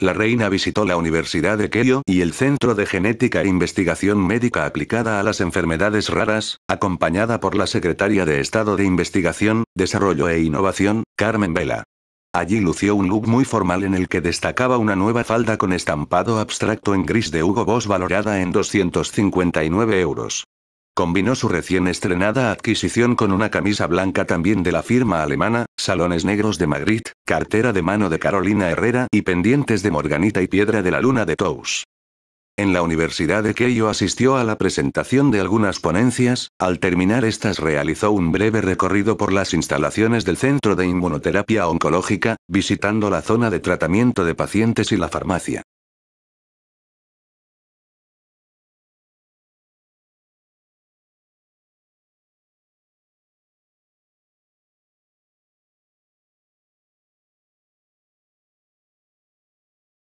La reina visitó la Universidad de Keio y el Centro de Genética e Investigación Médica Aplicada a las Enfermedades Raras, acompañada por la secretaria de Estado de Investigación, Desarrollo e Innovación, Carmen Vela. Allí lució un look muy formal en el que destacaba una nueva falda con estampado abstracto en gris de Hugo Boss valorada en 259 euros. Combinó su recién estrenada adquisición con una camisa blanca también de la firma alemana, salones negros de Madrid, cartera de mano de Carolina Herrera y pendientes de Morganita y piedra de la luna de Tous. En la Universidad de Keio asistió a la presentación de algunas ponencias, al terminar estas realizó un breve recorrido por las instalaciones del Centro de Inmunoterapia Oncológica, visitando la zona de tratamiento de pacientes y la farmacia.